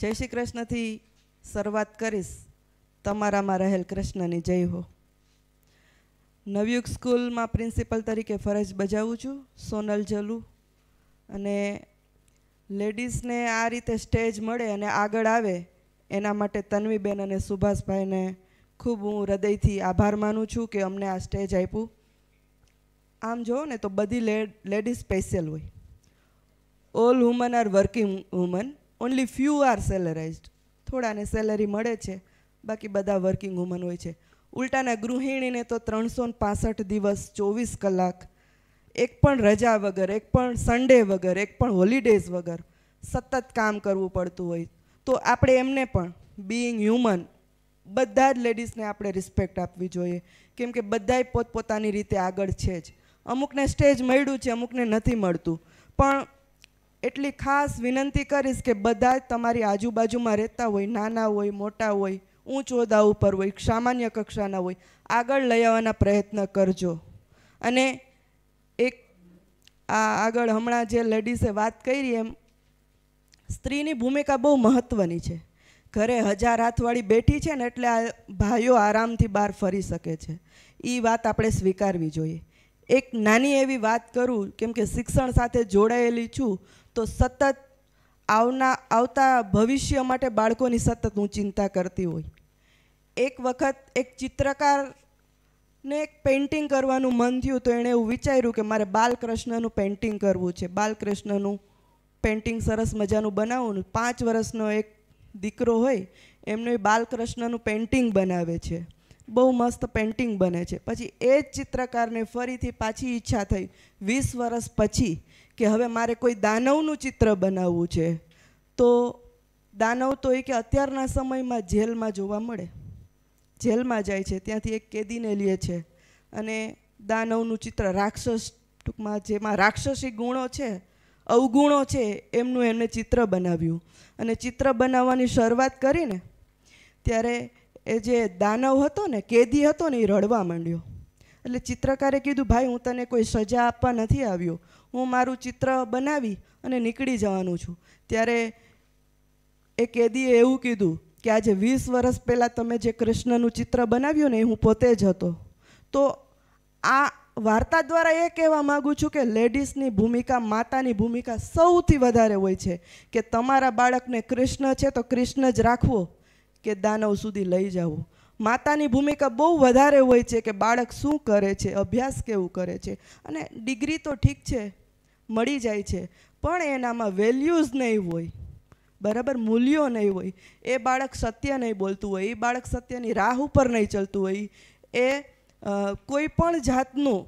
જય શ્રી કૃષ્ણથી શરૂઆત કરીશ તમારામાં રહેલ કૃષ્ણની જય હો નવયુગ સ્કૂલમાં પ્રિન્સિપલ તરીકે ફરજ બજાવું છું સોનલ જલુ અને લેડીઝને આ રીતે સ્ટેજ મળે અને આગળ આવે એના માટે તન્વીબેન અને સુભાષભાઈને ખૂબ હું હૃદયથી આભાર માનું છું કે અમને આ સ્ટેજ આપ્યું આમ જુઓ ને તો બધી લેડીઝ સ્પેશિયલ હોય all women are working women only few are salarised થોડાને સેલરી મળે છે બાકી બધા વર્કિંગ વુમન હોય છે ઉલટાના ગૃહિણીને તો ત્રણસો પાસઠ દિવસ ચોવીસ કલાક એક પણ રજા વગર એક પણ સન્ડે વગર એક પણ હોલિડેઝ વગર સતત કામ કરવું પડતું હોય તો આપણે એમને પણ બિઈંગ હ્યુમન બધા જ લેડીઝને આપણે રિસ્પેક્ટ આપવી જોઈએ કેમ કે બધાય પોતપોતાની રીતે આગળ છે જ અમુકને સ્ટેજ મળ્યું છે અમુકને નથી મળતું પણ એટલી ખાસ વિનંતી કરીશ કે બધા જ તમારી આજુબાજુમાં રહેતા હોય નાના હોય મોટા હોય ઊંચ હોદ્દા ઉપર હોય સામાન્ય કક્ષાના હોય આગળ લઈ આવવાના પ્રયત્ન કરજો અને એક આ આગળ હમણાં જે લેડીઝે વાત કરી એમ સ્ત્રીની ભૂમિકા બહુ મહત્વની છે ઘરે હજાર હાથવાળી બેઠી છે ને એટલે આ ભાઈઓ આરામથી બહાર ફરી શકે છે એ વાત આપણે સ્વીકારવી જોઈએ એક નાની એવી વાત કરું કેમ કે શિક્ષણ સાથે જોડાયેલી છું તો સતત આવના આવતા ભવિષ્ય માટે બાળકોની સતત હું ચિંતા કરતી હોય એક વખત એક ચિત્રકારને એક પેઇન્ટિંગ કરવાનું મન થયું તો એણે એવું વિચાર્યું કે મારે બાલકૃષ્ણનું પેઇન્ટિંગ કરવું છે બાલકૃષ્ણનું પેઇન્ટિંગ સરસ મજાનું બનાવવાનું પાંચ વર્ષનો એક દીકરો હોય એમનું એ બાલકૃષ્ણનું પેઇન્ટિંગ બનાવે છે બહુ મસ્ત પેઇન્ટિંગ બને છે પછી એ જ ચિત્રકારને ફરીથી પાછી ઈચ્છા થઈ વીસ વર્ષ પછી કે હવે મારે કોઈ દાનવનું ચિત્ર બનાવવું છે તો દાનવ તો એ કે અત્યારના સમયમાં જેલમાં જોવા મળે જેલમાં જાય છે ત્યાંથી એક કેદીને લે છે અને દાનવનું ચિત્ર રાક્ષસ ટૂંકમાં જેમાં રાક્ષસી ગુણો છે અવગુણો છે એમનું એમને ચિત્ર બનાવ્યું અને ચિત્ર બનાવવાની શરૂઆત કરીને ત્યારે એ જે દાનવ હતો ને કેદી હતો ને એ રડવા માંડ્યો એટલે ચિત્રકારે કીધું ભાઈ હું તને કોઈ સજા આપવા નથી આવ્યો હું મારું ચિત્ર બનાવી અને નીકળી જવાનું છું ત્યારે એ કેદીએ એવું કીધું કે આજે વીસ વર્ષ પહેલાં તમે જે કૃષ્ણનું ચિત્ર બનાવ્યું ને એ હું પોતે જ હતો તો આ વાર્તા દ્વારા એ કહેવા માગું છું કે લેડીઝની ભૂમિકા માતાની ભૂમિકા સૌથી વધારે હોય છે કે તમારા બાળકને કૃષ્ણ છે તો કૃષ્ણ જ રાખવો કે દાનવ સુધી લઈ જવું માતાની ભૂમિકા બહુ વધારે હોય છે કે બાળક શું કરે છે અભ્યાસ કેવું કરે છે અને ડિગ્રી તો ઠીક છે મળી જાય છે પણ એનામાં વેલ્યુઝ નહીં હોય બરાબર મૂલ્યો નહીં હોય એ બાળક સત્ય નહીં બોલતું હોય એ બાળક સત્યની રાહ ઉપર નહીં ચલતું હોય એ કોઈ પણ જાતનું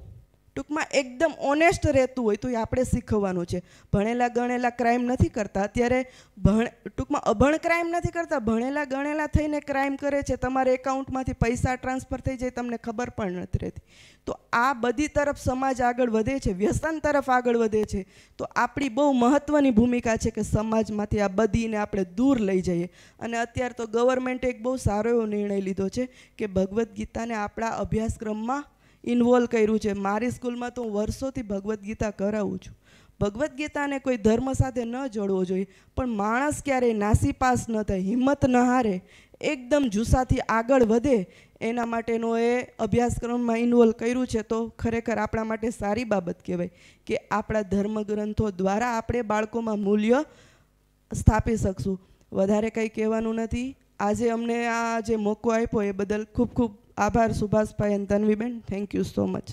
ટૂંકમાં એકદમ ઓનેસ્ટ રહેતું હોય તો એ આપણે શીખવવાનું છે ભણેલા ગણેલા ક્રાઇમ નથી કરતા અત્યારે ભણ ટૂંકમાં અભણ ક્રાઇમ નથી કરતા ભણેલા ગણેલા થઈને ક્રાઇમ કરે છે તમારા એકાઉન્ટમાંથી પૈસા ટ્રાન્સફર થઈ જાય તમને ખબર પણ નથી રહેતી તો આ બધી તરફ સમાજ આગળ વધે છે વ્યસન તરફ આગળ વધે છે તો આપણી બહુ મહત્ત્વની ભૂમિકા છે કે સમાજમાંથી આ બધીને આપણે દૂર લઈ જઈએ અને અત્યારે તો ગવર્મેન્ટે એક બહુ સારો એવો નિર્ણય લીધો છે કે ભગવદ્ ગીતાને આપણા અભ્યાસક્રમમાં ઇન્વોલ્વ કર્યું છે મારી સ્કૂલમાં તો હું વર્ષોથી ભગવદ્ ગીતા કરાવું છું ભગવદ્ ગીતાને કોઈ ધર્મ સાથે ન જોડવો જોઈએ પણ માણસ ક્યારેય નાસીપાસ ન થાય હિંમત ન હારે એકદમ જુસ્સાથી આગળ વધે એના માટેનો એ અભ્યાસક્રમમાં ઇન્વોલ્વ કર્યું છે તો ખરેખર આપણા માટે સારી બાબત કહેવાય કે આપણા ધર્મગ્રંથો દ્વારા આપણે બાળકોમાં મૂલ્ય સ્થાપી શકશું વધારે કંઈ કહેવાનું નથી આજે અમને આ જે મોકો આપ્યો એ બદલ ખૂબ ખૂબ આભાર સુભાષભાઈ અને Tanviben thank you so much